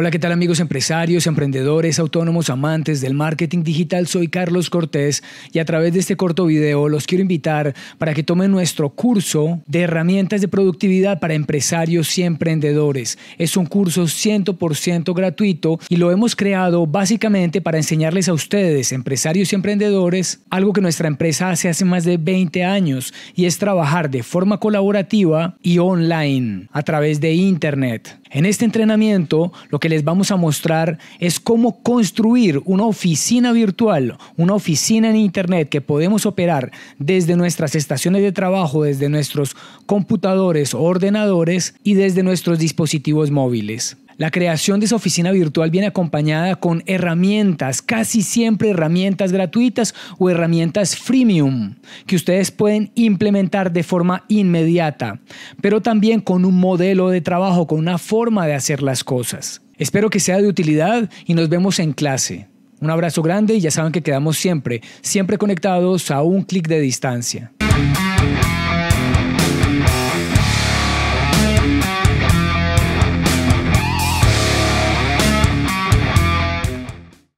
Hola, ¿qué tal amigos empresarios, emprendedores, autónomos, amantes del marketing digital? Soy Carlos Cortés y a través de este corto video los quiero invitar para que tomen nuestro curso de herramientas de productividad para empresarios y emprendedores. Es un curso 100% gratuito y lo hemos creado básicamente para enseñarles a ustedes, empresarios y emprendedores, algo que nuestra empresa hace hace más de 20 años y es trabajar de forma colaborativa y online a través de Internet. En este entrenamiento lo que les vamos a mostrar es cómo construir una oficina virtual, una oficina en Internet que podemos operar desde nuestras estaciones de trabajo, desde nuestros computadores, ordenadores y desde nuestros dispositivos móviles. La creación de esa oficina virtual viene acompañada con herramientas, casi siempre herramientas gratuitas o herramientas freemium que ustedes pueden implementar de forma inmediata, pero también con un modelo de trabajo, con una forma de hacer las cosas. Espero que sea de utilidad y nos vemos en clase. Un abrazo grande y ya saben que quedamos siempre, siempre conectados a un clic de distancia.